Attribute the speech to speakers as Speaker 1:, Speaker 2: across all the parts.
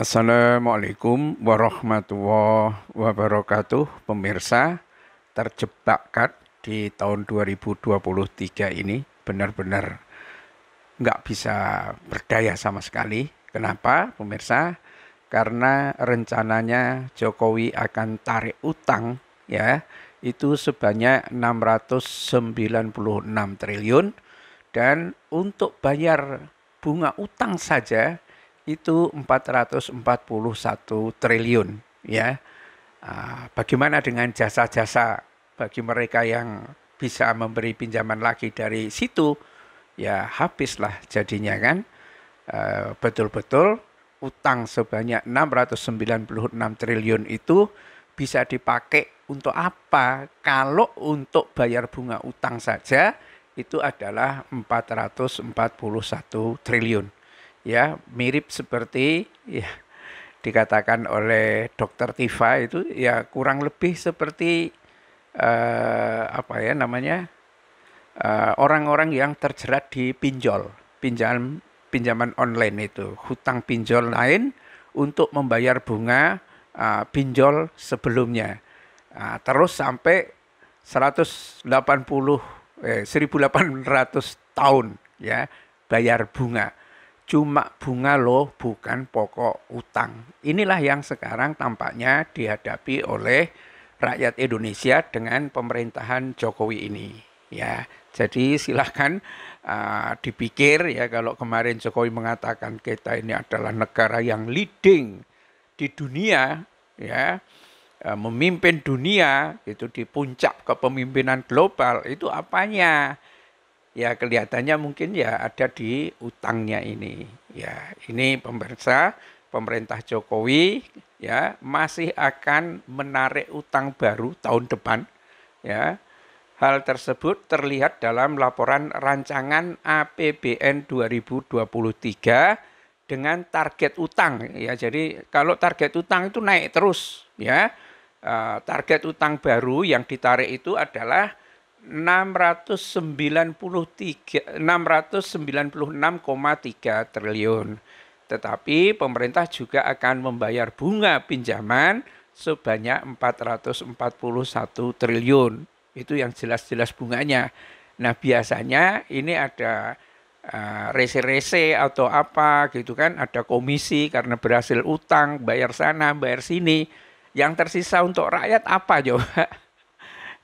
Speaker 1: Assalamualaikum warahmatullahi wabarakatuh Pemirsa terjebakkan di tahun 2023 ini benar-benar nggak bisa berdaya sama sekali Kenapa pemirsa? Karena rencananya Jokowi akan tarik utang ya itu sebanyak 696 triliun dan untuk bayar bunga utang saja itu 441 triliun ya. Ah, bagaimana dengan jasa-jasa bagi mereka yang bisa memberi pinjaman lagi dari situ ya habislah jadinya kan eh, betul-betul utang sebanyak 696 triliun itu bisa dipakai untuk apa? Kalau untuk bayar bunga utang saja itu adalah 441 triliun ya mirip seperti ya dikatakan oleh dokter Tifa itu ya kurang lebih seperti eh, apa ya namanya eh, orang-orang yang terjerat di pinjol pinjaman pinjaman online itu hutang pinjol lain untuk membayar bunga eh, pinjol sebelumnya uh, terus sampai 180 eh, 1800 tahun ya bayar bunga cuma bunga loh, bukan pokok utang. Inilah yang sekarang tampaknya dihadapi oleh rakyat Indonesia dengan pemerintahan Jokowi ini. Ya, jadi silahkan uh, ah, dipikir ya kalau kemarin Jokowi mengatakan kita ini adalah negara yang leading di dunia, ya eh, memimpin dunia itu di puncak kepemimpinan global itu apanya? ya kelihatannya mungkin ya ada di utangnya ini. Ya, ini pemirsa, pemerintah Jokowi ya masih akan menarik utang baru tahun depan ya. Hal tersebut terlihat dalam laporan rancangan APBN 2023 dengan target utang ya. Jadi kalau target utang itu naik terus ya. Eh, target utang baru yang ditarik itu adalah 696,3 triliun. Tetapi pemerintah juga akan membayar bunga pinjaman sebanyak 441 triliun. Itu yang jelas-jelas bunganya. Nah, biasanya ini ada eh, rese-rese uh, atau apa gitu kan, ada komisi karena berhasil utang, bayar sana, bayar sini. Yang tersisa untuk rakyat apa coba?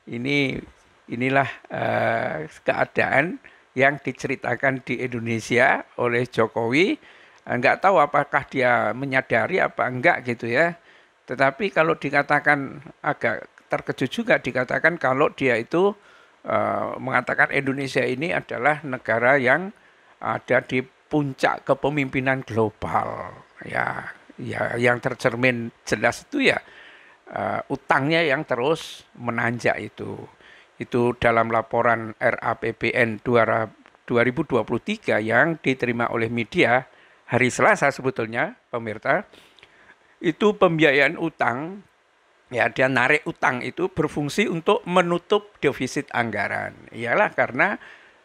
Speaker 1: Ini inilah uh, keadaan yang diceritakan di Indonesia oleh Jokowi. Enggak tahu apakah dia menyadari apa enggak gitu ya. Tetapi kalau dikatakan agak terkejut juga dikatakan kalau dia itu uh, mengatakan Indonesia ini adalah negara yang ada di puncak kepemimpinan global ya ya yang tercermin jelas itu ya uh, utangnya yang terus menanjak itu itu dalam laporan RAPBN 2023 yang diterima oleh media hari Selasa sebetulnya pemirsa itu pembiayaan utang ya dia narik utang itu berfungsi untuk menutup defisit anggaran iyalah karena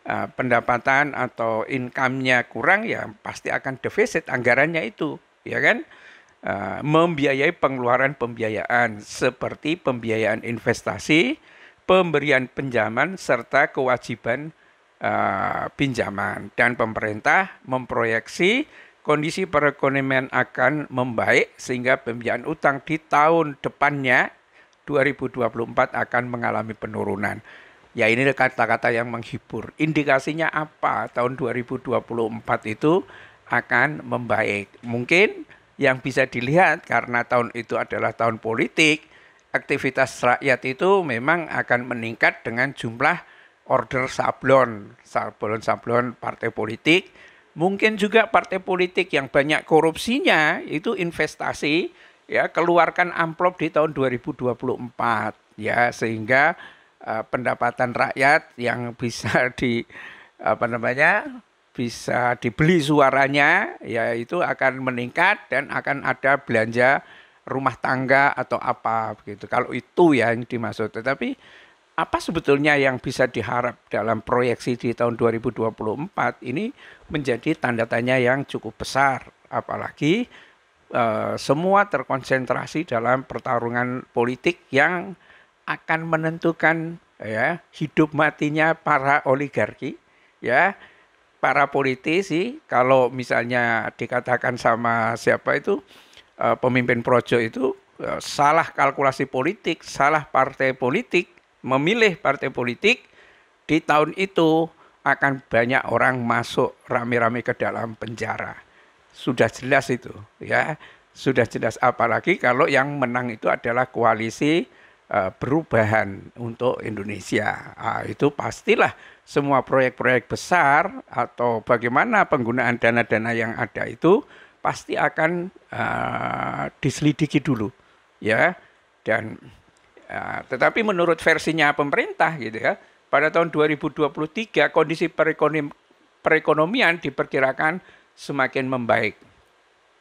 Speaker 1: uh, pendapatan atau income-nya kurang ya pasti akan defisit anggarannya itu ya kan uh, membiayai pengeluaran pembiayaan seperti pembiayaan investasi pemberian pinjaman serta kewajiban uh, pinjaman dan pemerintah memproyeksi kondisi perekonomian akan membaik sehingga pembiayaan utang di tahun depannya 2024 akan mengalami penurunan. Ya ini kata-kata yang menghibur. Indikasinya apa? Tahun 2024 itu akan membaik. Mungkin yang bisa dilihat karena tahun itu adalah tahun politik, aktivitas rakyat itu memang akan meningkat dengan jumlah order sablon, sablon-sablon partai politik. Mungkin juga partai politik yang banyak korupsinya itu investasi ya keluarkan amplop di tahun 2024 ya sehingga uh, pendapatan rakyat yang bisa di apa namanya bisa dibeli suaranya ya itu akan meningkat dan akan ada belanja rumah tangga atau apa begitu. Kalau itu ya yang dimaksud. Tetapi apa sebetulnya yang bisa diharap dalam proyeksi di tahun 2024 ini menjadi tanda tanya yang cukup besar apalagi eh, semua terkonsentrasi dalam pertarungan politik yang akan menentukan ya hidup matinya para oligarki ya para politisi kalau misalnya dikatakan sama siapa itu Eh, pemimpin projo itu eh, salah kalkulasi politik, salah partai politik, memilih partai politik di tahun itu akan banyak orang masuk rame-rame ke dalam penjara. Sudah jelas itu, ya. Sudah jelas apalagi kalau yang menang itu adalah koalisi eh, perubahan untuk Indonesia. Nah, itu pastilah semua proyek-proyek besar atau bagaimana penggunaan dana-dana yang ada itu pasti akan uh, diselidiki dulu ya dan uh, tetapi menurut versinya pemerintah gitu ya pada tahun 2023 kondisi perekonomian, perekonomian diperkirakan semakin membaik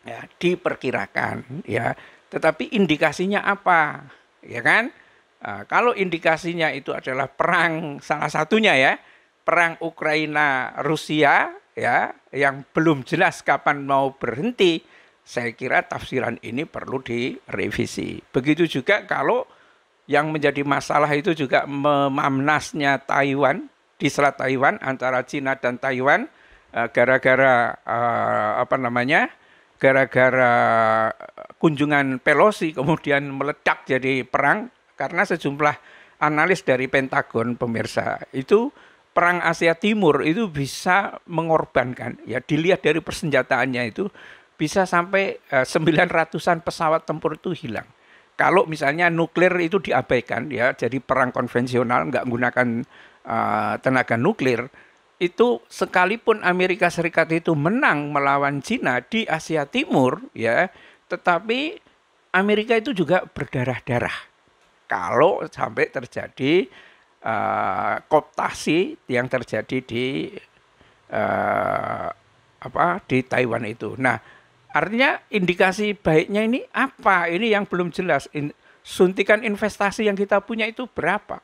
Speaker 1: ya diperkirakan ya tetapi indikasinya apa ya kan uh, kalau indikasinya itu adalah perang salah satunya ya perang Ukraina Rusia ya yang belum jelas kapan mau berhenti, saya kira tafsiran ini perlu direvisi. Begitu juga kalau yang menjadi masalah itu juga memamnasnya Taiwan di Selat Taiwan antara Cina dan Taiwan eh, gara-gara eh, apa namanya? gara-gara kunjungan Pelosi kemudian meledak jadi perang karena sejumlah analis dari Pentagon pemirsa itu perang Asia Timur itu bisa mengorbankan ya dilihat dari persenjataannya itu bisa sampai eh, sembilan eh, ratusan pesawat tempur itu hilang. Kalau misalnya nuklir itu diabaikan ya jadi perang konvensional nggak menggunakan uh, eh, tenaga nuklir itu sekalipun Amerika Serikat itu menang melawan Cina di Asia Timur ya tetapi Amerika itu juga berdarah-darah kalau sampai terjadi uh, eh, koptasi yang terjadi di uh, apa di Taiwan itu. Nah, artinya indikasi baiknya ini apa? Ini yang belum jelas. In, suntikan investasi yang kita punya itu berapa?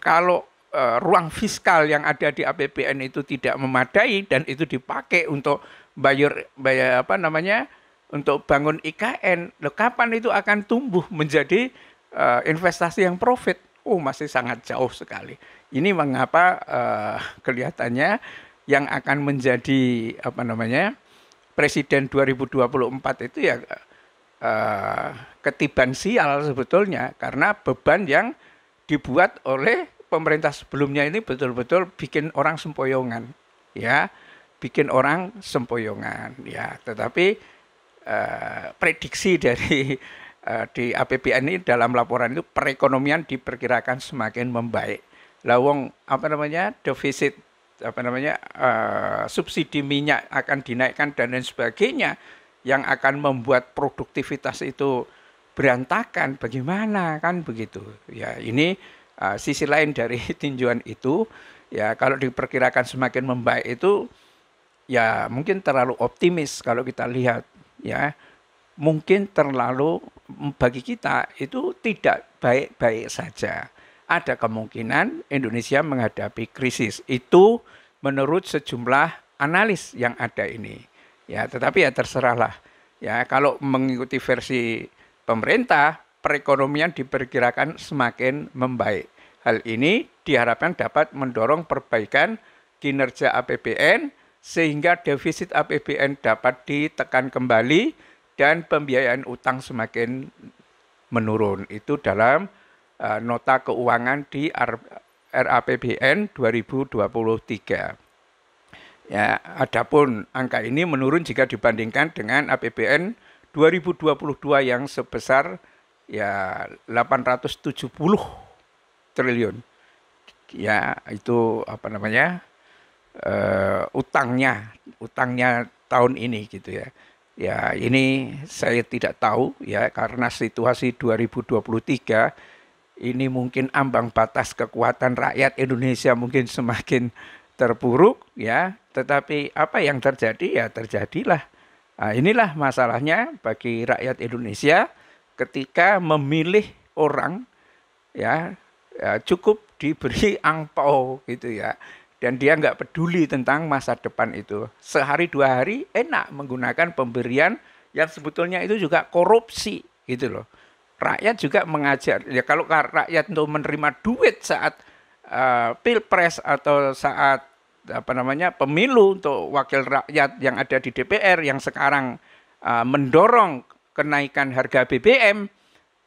Speaker 1: Kalau uh, ruang fiskal yang ada di APBN itu tidak memadai dan itu dipakai untuk bayar bayar apa namanya? untuk bangun IKN, loh kapan itu akan tumbuh menjadi uh, investasi yang profit? Oh masih sangat jauh sekali. Ini mengapa uh, kelihatannya yang akan menjadi apa namanya presiden 2024 itu ya uh, ketiban sial sebetulnya karena beban yang dibuat oleh pemerintah sebelumnya ini betul-betul bikin orang sempoyongan ya bikin orang sempoyongan ya tetapi uh, prediksi dari Eh, di APBN ini dalam laporan itu perekonomian diperkirakan semakin membaik. Lawong apa namanya defisit apa namanya uh, subsidi minyak akan dinaikkan dan lain sebagainya yang akan membuat produktivitas itu berantakan bagaimana kan begitu ya ini uh, sisi lain dari tinjauan itu ya kalau diperkirakan semakin membaik itu ya mungkin terlalu optimis kalau kita lihat ya mungkin terlalu bagi kita itu tidak baik-baik saja. Ada kemungkinan Indonesia menghadapi krisis. Itu menurut sejumlah analis yang ada ini. Ya, tetapi ya terserahlah. Ya, kalau mengikuti versi pemerintah, perekonomian diperkirakan semakin membaik. Hal ini diharapkan dapat mendorong perbaikan kinerja APBN sehingga defisit APBN dapat ditekan kembali dan pembiayaan utang semakin menurun. Itu dalam uh, nota keuangan di RAPBN 2023. Ya, adapun angka ini menurun jika dibandingkan dengan APBN 2022 yang sebesar ya 870 triliun. Ya, itu apa namanya? Uh, utangnya, utangnya tahun ini gitu ya. Ya, ini saya tidak tahu ya karena situasi 2023 ini mungkin ambang batas kekuatan rakyat Indonesia mungkin semakin terpuruk ya, tetapi apa yang terjadi ya terjadilah. Nah, inilah masalahnya bagi rakyat Indonesia ketika memilih orang ya, ya cukup diberi angpau gitu ya dan dia nggak peduli tentang masa depan itu. Sehari dua hari enak menggunakan pemberian yang sebetulnya itu juga korupsi gitu loh. Rakyat juga mengajar ya kalau rakyat untuk menerima duit saat uh, pilpres atau saat apa namanya pemilu untuk wakil rakyat yang ada di DPR yang sekarang uh, mendorong kenaikan harga BBM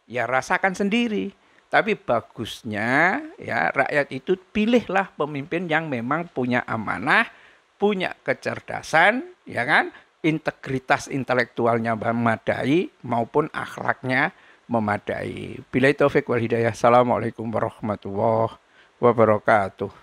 Speaker 1: ya rasakan sendiri tapi bagusnya ya rakyat itu pilihlah pemimpin yang memang punya amanah, punya kecerdasan, ya kan? integritas intelektualnya memadai maupun akhlaknya memadai. Bila itu wal hidayah. Assalamualaikum warahmatullahi wabarakatuh.